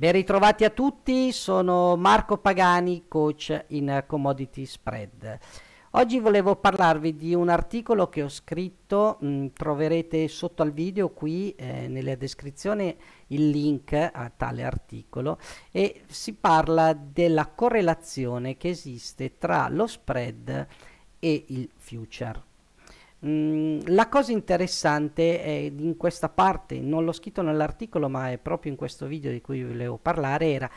Ben ritrovati a tutti, sono Marco Pagani, coach in Commodity Spread. Oggi volevo parlarvi di un articolo che ho scritto, mh, mm, troverete sotto al video qui eh, nella descrizione il link a tale articolo e si parla della correlazione che esiste tra lo spread e il future. Mm, la cosa interessante è in questa parte, non l'ho scritto nell'articolo, ma è proprio in questo video di cui volevo parlare, era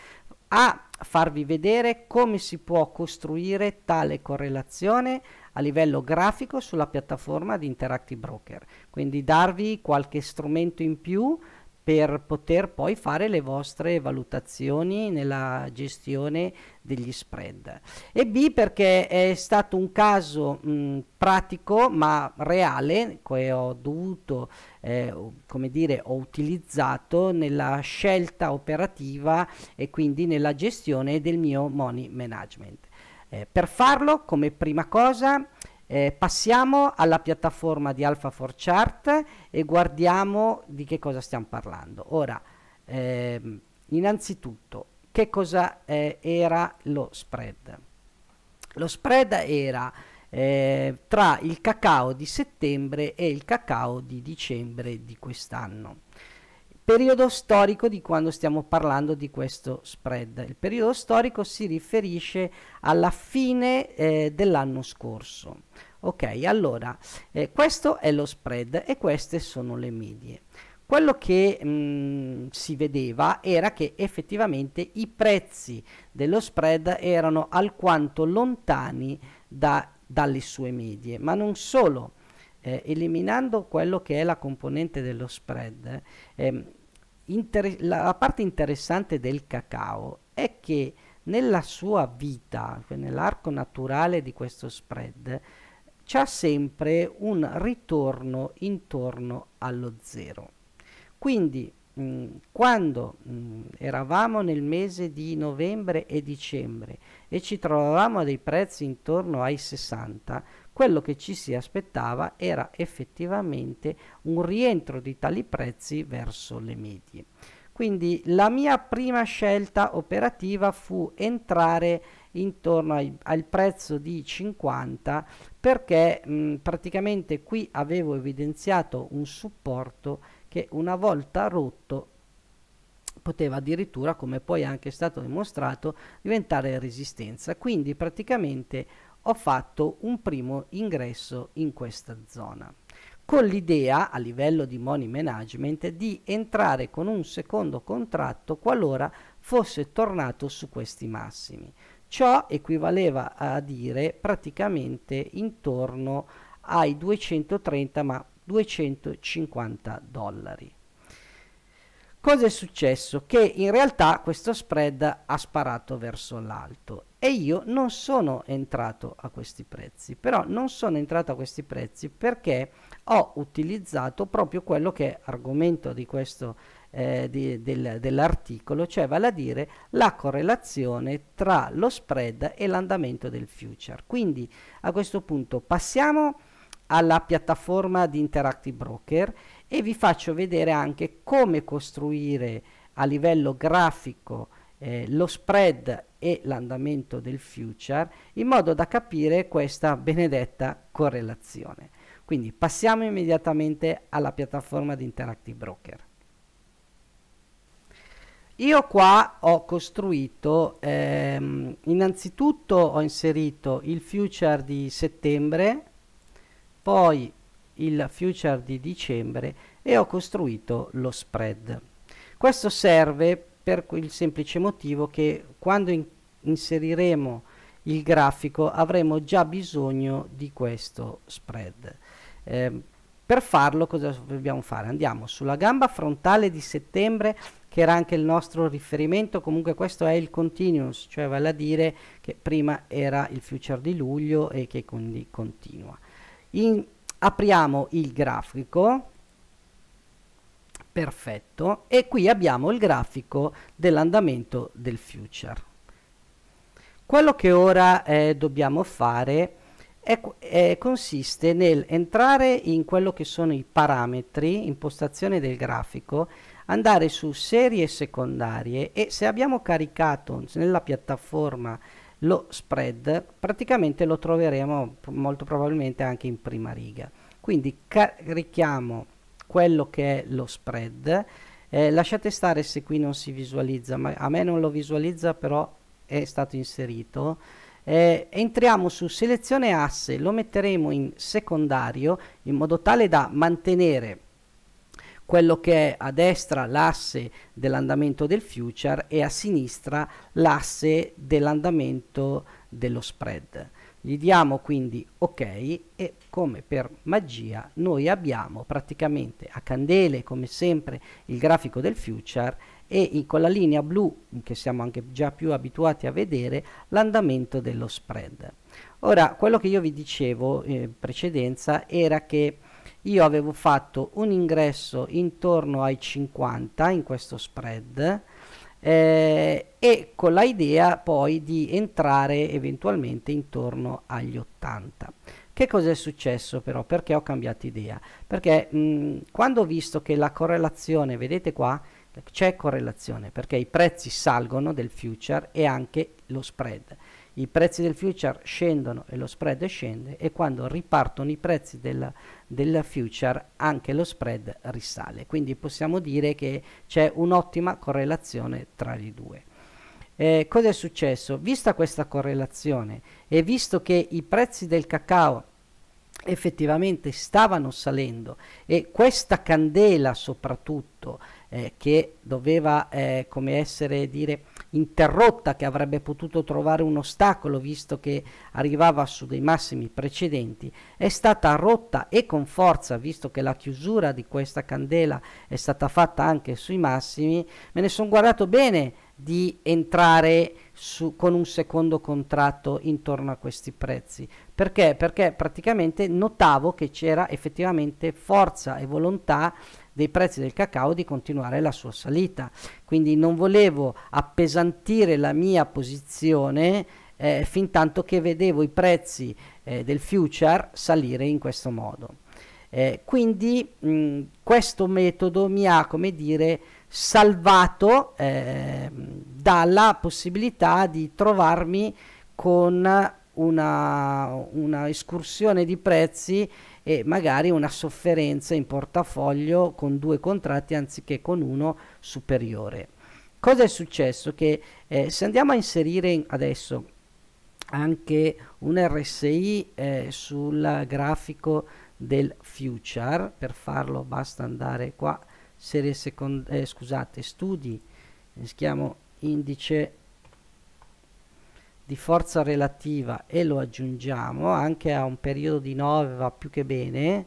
a farvi vedere come si può costruire tale correlazione a livello grafico sulla piattaforma di Interactive Broker, quindi darvi qualche strumento in più per poter poi fare le vostre valutazioni nella gestione degli spread e B perché è stato un caso mh, pratico ma reale che ho dovuto eh, come dire ho utilizzato nella scelta operativa e quindi nella gestione del mio money management eh, per farlo come prima cosa eh, passiamo alla piattaforma di Alpha 4 Chart e guardiamo di che cosa stiamo parlando. Ora, ehm, innanzitutto, che cosa eh, era lo spread? Lo spread era eh, tra il cacao di settembre e il cacao di dicembre di quest'anno periodo storico di quando stiamo parlando di questo spread. Il periodo storico si riferisce alla fine eh, dell'anno scorso. Ok, allora eh, questo è lo spread e queste sono le medie. Quello che mh, mm, si vedeva era che effettivamente i prezzi dello spread erano alquanto lontani da, dalle sue medie, ma non solo eh, eliminando quello che è la componente dello spread, eh, la, la parte interessante del cacao è che nella sua vita, cioè nell'arco naturale di questo spread, c'è sempre un ritorno intorno allo zero. Quindi Mm, quando mh, mm, eravamo nel mese di novembre e dicembre e ci trovavamo a dei prezzi intorno ai 60, quello che ci si aspettava era effettivamente un rientro di tali prezzi verso le medie. Quindi la mia prima scelta operativa fu entrare intorno ai, al prezzo di 50 perché mh, mm, praticamente qui avevo evidenziato un supporto che una volta rotto poteva addirittura, come poi è anche stato dimostrato, diventare resistenza. Quindi praticamente ho fatto un primo ingresso in questa zona con l'idea a livello di money management di entrare con un secondo contratto qualora fosse tornato su questi massimi. Ciò equivaleva a dire praticamente intorno ai 230 ma 250 dollari. Cosa è successo? Che in realtà questo spread ha sparato verso l'alto e io non sono entrato a questi prezzi, però non sono entrato a questi prezzi perché ho utilizzato proprio quello che è argomento di questo eh, del, dell'articolo, cioè vale a dire la correlazione tra lo spread e l'andamento del future. Quindi a questo punto passiamo alla piattaforma di Interactive Broker e vi faccio vedere anche come costruire a livello grafico eh, lo spread e l'andamento del future in modo da capire questa benedetta correlazione. Quindi passiamo immediatamente alla piattaforma di Interactive Broker. Io qua ho costruito, ehm, innanzitutto ho inserito il future di settembre, poi il future di dicembre e ho costruito lo spread. Questo serve per il semplice motivo che quando in inseriremo il grafico avremo già bisogno di questo spread. Eh, per farlo cosa dobbiamo fare? Andiamo sulla gamba frontale di settembre che era anche il nostro riferimento, comunque questo è il continuous, cioè vale a dire che prima era il future di luglio e che quindi continua. In, apriamo il grafico perfetto e qui abbiamo il grafico dell'andamento del future quello che ora eh, dobbiamo fare è, è, consiste nel entrare in quello che sono i parametri impostazione del grafico andare su serie secondarie e se abbiamo caricato nella piattaforma lo spread praticamente lo troveremo molto probabilmente anche in prima riga quindi carichiamo quello che è lo spread eh, lasciate stare se qui non si visualizza ma a me non lo visualizza però è stato inserito eh, entriamo su selezione asse lo metteremo in secondario in modo tale da mantenere quello che è a destra l'asse dell'andamento del future e a sinistra l'asse dell'andamento dello spread. Gli diamo quindi ok e come per magia noi abbiamo praticamente a candele come sempre il grafico del future e con la linea blu che siamo anche già più abituati a vedere l'andamento dello spread. Ora quello che io vi dicevo eh, in precedenza era che io avevo fatto un ingresso intorno ai 50 in questo spread eh, e con l'idea poi di entrare eventualmente intorno agli 80 che cos'è successo però perché ho cambiato idea perché mh, quando ho visto che la correlazione vedete qua c'è correlazione perché i prezzi salgono del future e anche lo spread i prezzi del future scendono e lo spread scende e quando ripartono i prezzi della, della future anche lo spread risale. Quindi possiamo dire che c'è un'ottima correlazione tra i due. Eh, cosa è successo? Vista questa correlazione e visto che i prezzi del cacao effettivamente stavano salendo e questa candela soprattutto eh, che doveva eh, come essere dire interrotta che avrebbe potuto trovare un ostacolo visto che arrivava su dei massimi precedenti è stata rotta e con forza visto che la chiusura di questa candela è stata fatta anche sui massimi me ne sono guardato bene di entrare su, con un secondo contratto intorno a questi prezzi perché perché praticamente notavo che c'era effettivamente forza e volontà dei prezzi del cacao di continuare la sua salita. Quindi non volevo appesantire la mia posizione eh, fin tanto che vedevo i prezzi eh, del future salire in questo modo. Eh, quindi mh, questo metodo mi ha, come dire, salvato eh, dalla possibilità di trovarmi con una, una escursione di prezzi e magari una sofferenza in portafoglio con due contratti anziché con uno superiore. Cosa è successo? Che eh, se andiamo a inserire adesso anche un RSI eh, sul grafico del future, per farlo basta andare qua, serie second- eh, scusate, studi, eh, schiamo indice di forza relativa e lo aggiungiamo anche a un periodo di 9 va più che bene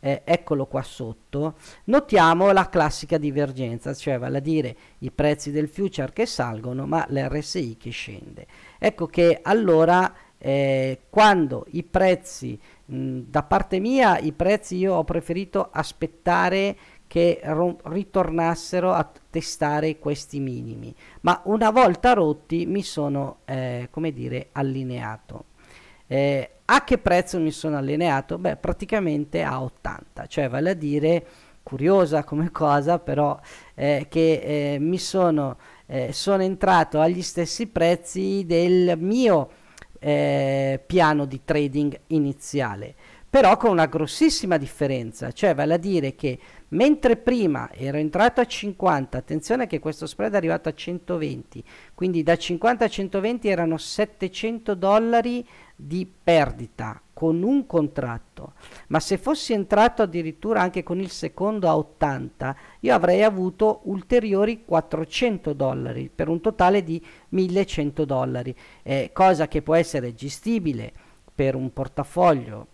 eh, eccolo qua sotto notiamo la classica divergenza cioè vale a dire i prezzi del future che salgono ma l'RSI che scende ecco che allora eh, quando i prezzi mh, da parte mia i prezzi io ho preferito aspettare che ritornassero a testare questi minimi ma una volta rotti mi sono eh, come dire allineato eh, a che prezzo mi sono allineato? beh praticamente a 80 cioè vale a dire curiosa come cosa però eh, che eh, mi sono, eh, sono entrato agli stessi prezzi del mio eh, piano di trading iniziale però con una grossissima differenza, cioè vale a dire che mentre prima ero entrato a 50, attenzione che questo spread è arrivato a 120, quindi da 50 a 120 erano 700 dollari di perdita con un contratto, ma se fossi entrato addirittura anche con il secondo a 80, io avrei avuto ulteriori 400 dollari per un totale di 1100 dollari, eh, cosa che può essere gestibile per un portafoglio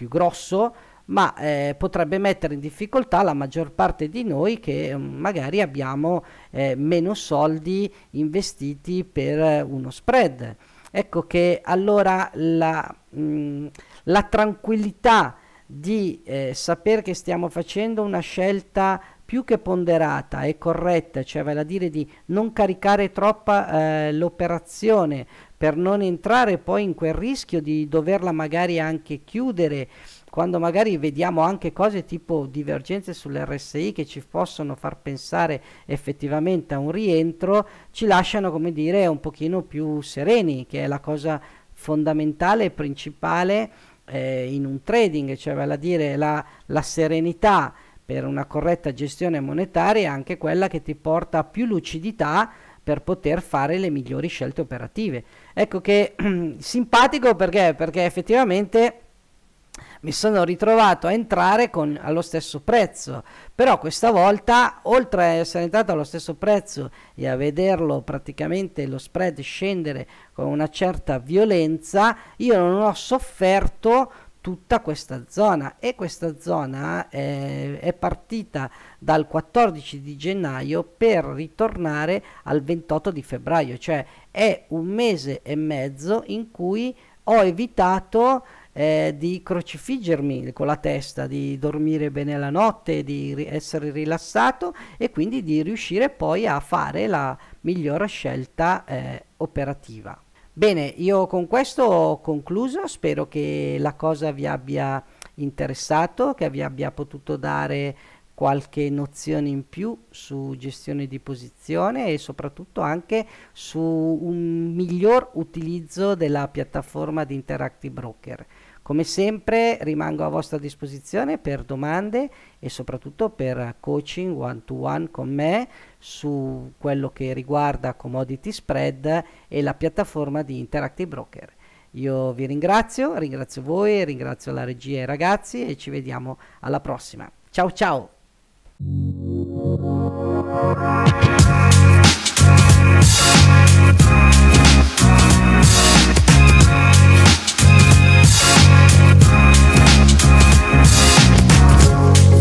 più grosso, ma eh, potrebbe mettere in difficoltà la maggior parte di noi che mm, magari abbiamo eh, meno soldi investiti per uno spread. Ecco che allora la, mh, mm, la tranquillità di eh, sapere che stiamo facendo una scelta più che ponderata e corretta, cioè vale a dire di non caricare troppa eh, l'operazione per non entrare poi in quel rischio di doverla magari anche chiudere quando magari vediamo anche cose tipo divergenze sull'RSI che ci possono far pensare effettivamente a un rientro, ci lasciano come dire un pochino più sereni, che è la cosa fondamentale e principale eh, in un trading, cioè vale a dire la, la serenità per una corretta gestione monetaria è anche quella che ti porta a più lucidità per poter fare le migliori scelte operative. Ecco che simpatico perché? Perché effettivamente mi sono ritrovato a entrare con, allo stesso prezzo, però questa volta oltre a essere entrato allo stesso prezzo e a vederlo praticamente lo spread scendere con una certa violenza, io non ho sofferto tutta questa zona e questa zona eh, è partita dal 14 di gennaio per ritornare al 28 di febbraio cioè è un mese e mezzo in cui ho evitato eh, di crocifiggermi con la testa, di dormire bene la notte, di ri essere rilassato e quindi di riuscire poi a fare la migliore scelta eh, operativa. Bene, io con questo ho concluso, spero che la cosa vi abbia interessato, che vi abbia potuto dare qualche nozione in più su gestione di posizione e soprattutto anche su un miglior utilizzo della piattaforma di Interactive Broker. Come sempre rimango a vostra disposizione per domande e soprattutto per coaching one to one con me su quello che riguarda commodity spread e la piattaforma di Interactive Broker. Io vi ringrazio, ringrazio voi, ringrazio la regia e i ragazzi e ci vediamo alla prossima. Ciao ciao! Peace.